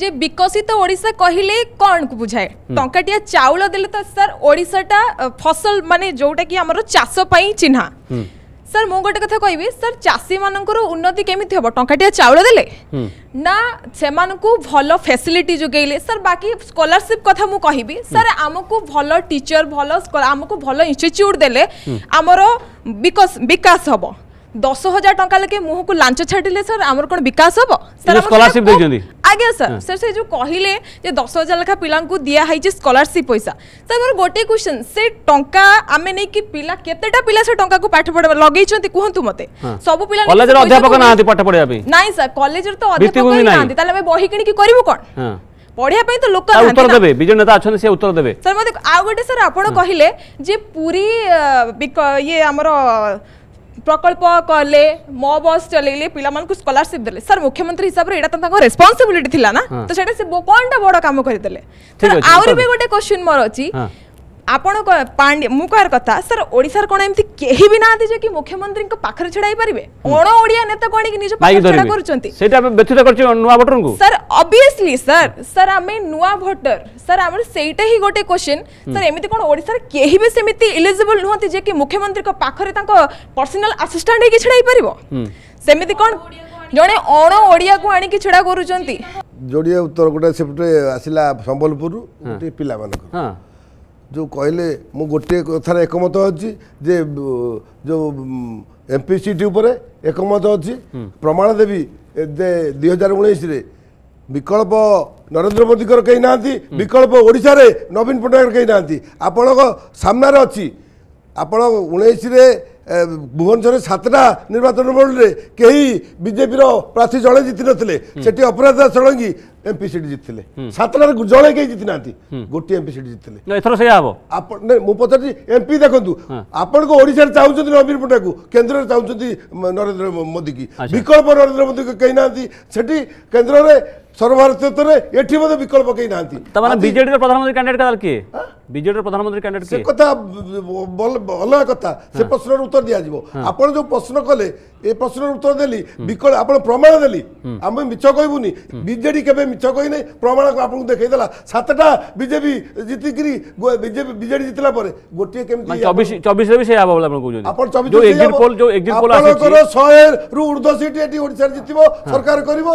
যে বিকশিত ওড়িশা কহিলে কণ কু বুঝায় টঙ্কাটিয়া চাউল দেলে তো স্যার ওড়িশাটা ফসল মানে যোটা কি আমার চাষ পাই চিহ্না স্যার মু গোটে কথা কইবি স্যার চাষী মানকর উন্নতি কেমিতি হব টঙ্কাটিয়া চাউল দেলে না সেমানকু ভাল ফ্যাসিলিটি যোগাইলে স্যার বাকি স্কলারশিপ কথা মু কহিবি স্যার আমকু ভাল টিচর ভাল আমকু ভাল ইনস্টিটিউট দেলে আমার বিকশ বিকাশ হব দশ হাজার টঙ্কা লেখে মুহকু লাঞ্চ ছাড়িলে স্যার আমার কোন বিকাশ হব স্যার স্কলারশিপ দিয়ে ଆଜ୍ଞା ସାର୍ ସାର୍ ସେ ଯେଉଁ କହିଲେ ଯେ ଦଶ ହଜାର ଲେଖା ପିଲାଙ୍କୁ ଦିଆହେଇଛି ସ୍କଲାରସିପ୍ ପଇସା ସାର୍ ମୋର ଗୋଟିଏ କ୍ୱେଶ୍ଚନ୍ ସେ ଟଙ୍କା ଆମେ ନେଇକି ପିଲା କେତେଟା ପିଲା ସେ ଟଙ୍କାକୁ ପାଠ ପଢ଼ା ଲଗେଇଛନ୍ତି କୁହନ୍ତୁ ମୋତେ ସବୁ ପିଲା କଲେଜରେ ଅଧ୍ୟାପକ ନାହାନ୍ତି ପାଠ ପଢ଼ିବା ପାଇଁ ନାଇଁ ସାର୍ କଲେଜରେ ତ ଅଧ୍ୟାପକ ନାହାନ୍ତି ତାହେଲେ ଆମେ ବହି କିଣିକି କରିବୁ କ'ଣ ପଢିବା ପାଇଁ ତ ଲୋକ ଉତ୍ତର ଦେବେ ବିଜୁ ନେତା ଅଛନ୍ତି ସେ ଉତ୍ତର ଦେବେ ସାର୍ ମୋତେ ଆଉ ଗୋଟେ ସାର୍ ଆପଣ କହିଲେ ଯେ ପୁରୀ ଇଏ ଆମର ପ୍ରକଳ୍ପ କଲେ ମୋ ବସ୍ ଚଲେଇଲେ ପିଲାମାନଙ୍କୁ ସ୍କଲାରସିପ୍ ଦେଲେ ସାର୍ ମୁଖ୍ୟମନ୍ତ୍ରୀ ହିସାବରେ ଏଇଟା ତ ତାଙ୍କ ରେସ୍ପନ୍ସିବିଲିଟି ଥିଲା ନା ତ ସେଇଟା ସେ କ'ଣଟା ବଡ଼ କାମ କରିଦେଲେ ଆହୁରି ଅଛି ଆପଣ ପାଣ୍ଡେ ମୁଁ କହିବାର କଥା ସାର୍ ଓଡ଼ିଶାର କ'ଣ ଏମିତି କେହି ବି ନାହାନ୍ତି ଯେ କି ମୁଖ୍ୟମନ୍ତ୍ରୀଙ୍କ ପାଖରେ ଛିଡ଼ା ହେଇପାରିବେ ଅଣ ଓଡ଼ିଆ ନେତାକୁ ଆଣିକି ନିଜ ପାଖରେ ଛିଡ଼ା କରୁଛନ୍ତି ସେଇଟା ଆମେ ବ୍ୟତୀତ କରୁଛୁ ନୂଆ ଭୋଟରଙ୍କୁ ସାର୍ ଅବଭିୟସଲି ସାର୍ ସାର୍ ଆମେ ନୂଆ ଭୋଟର ସାର୍ ଆମର ସେଇଟା ହିଁ ଗୋଟେ କ୍ୱେଶ୍ଚିନ୍ ସାର୍ ଏମିତି କ'ଣ ଓଡ଼ିଶାରେ କେହି ବି ସେମିତି ଇଲିଜିବଲ୍ ନୁହନ୍ତି ଯେ କି ମୁଖ୍ୟମନ୍ତ୍ରୀଙ୍କ ପାଖରେ ତାଙ୍କ ପର୍ସନାଲ ଆସିଷ୍ଟାଣ୍ଟ ହେଇକି ଛିଡ଼ା ହେଇପାରିବ ସେମିତି କ'ଣ ଜଣେ ଅଣ ଓଡ଼ିଆକୁ ଆଣିକି ଛିଡ଼ା କରୁଛନ୍ତି ଯୋଡ଼ିଏ ଉତ୍ତର ଗୋଟେ ସେପଟେ ଆସିଲା ସମ୍ବଲପୁରରୁ ଗୋଟେ ପିଲାମାନଙ୍କର ଯେଉଁ କହିଲେ ମୁଁ ଗୋଟିଏ କଥାରେ ଏକମତ ଅଛି ଯେ ଯେଉଁ ଏମ୍ ପି ସିଟି ଉପରେ ଏକମତ ଅଛି ପ୍ରମାଣ ଦେବି ଯେ ଦୁଇ ହଜାର ଉଣେଇଶରେ ବିକଳ୍ପ ନରେନ୍ଦ୍ର ମୋଦିଙ୍କର କେହି ନାହାନ୍ତି ବିକଳ୍ପ ଓଡ଼ିଶାରେ ନବୀନ ପଟ୍ଟନାୟକ କେହି ନାହାନ୍ତି ଆପଣଙ୍କ ସାମ୍ନାରେ ଅଛି ଆପଣ ଉଣେଇଶରେ ଭୁବନେଶ୍ୱରରେ ସାତଟା ନିର୍ବାଚନ ମଣ୍ଡଳୀରେ କେହି ବିଜେପିର ପ୍ରାର୍ଥୀ ଜଣେ ଜିତିନଥିଲେ ସେଠି ଅପରାଜିତା ଷଡ଼ଙ୍ଗୀ ଏମ୍ପି ସିଟ୍ ଜିତିଥିଲେ ସାତଟାରେ ଜଣେ କେହି ଜିତିନାହାନ୍ତି ଗୋଟିଏ ଏମ୍ପି ସିଟ୍ ଜିତିଥିଲେ ଏଥର ସେଇଆ ହବ ଆପଣ ମୁଁ ପଚାରୁଛି ଏମ୍ପି ଦେଖନ୍ତୁ ଆପଣଙ୍କ ଓଡ଼ିଶାରେ ଚାହୁଁଛନ୍ତି ନବୀନ ପଟ୍ଟନାୟକ କେନ୍ଦ୍ରରେ ଚାହୁଁଛନ୍ତି ନରେନ୍ଦ୍ର ମୋଦିକି ବିକଳ୍ପ ନରେନ୍ଦ୍ର ମୋଦିକୁ କେହି ନାହାନ୍ତି ସେଠି କେନ୍ଦ୍ରରେ ସର୍ବଭାରତୀୟ ଏଠି ମଧ୍ୟ ବିକଳ୍ପ କେହି ନାହାନ୍ତି ବିଜେଡିର ପ୍ରଧାନମନ୍ତ୍ରୀ କ୍ୟାଣ୍ଡିଡେଟ୍ କିଏ বিজেডির প্রধানমন্ত্রী ক্যান্ডিডেট সে কথা অলগা কথা সে হ্যাঁ। প্রশ্নের উত্তর দিয়া যাব হ্যাঁ। আপন যে প্রশ্ন কলে এ প্রশ্নের উত্তর দেলি বিকল আপন প্রমাণ দেলি আমি মিছ কইবুনি বিজেডি কেবে মিছ কই নাই প্রমাণ আপনাকে দেখাই দেলা সাতটা বিজেপি জিতিকি বিজেপি বিজেডি জিতলা পরে গোটিয়ে কেমতি 24 মানে 24 রে বি আবা বলে আপনি কইজনি আপন 24 যে এক্সিট পোল যে এক্সিট পোল আসছে 100 রু ঊর্ধ্ব সিট এটি ওড়িশা জিতিবো হ্যাঁ। সরকার করিবো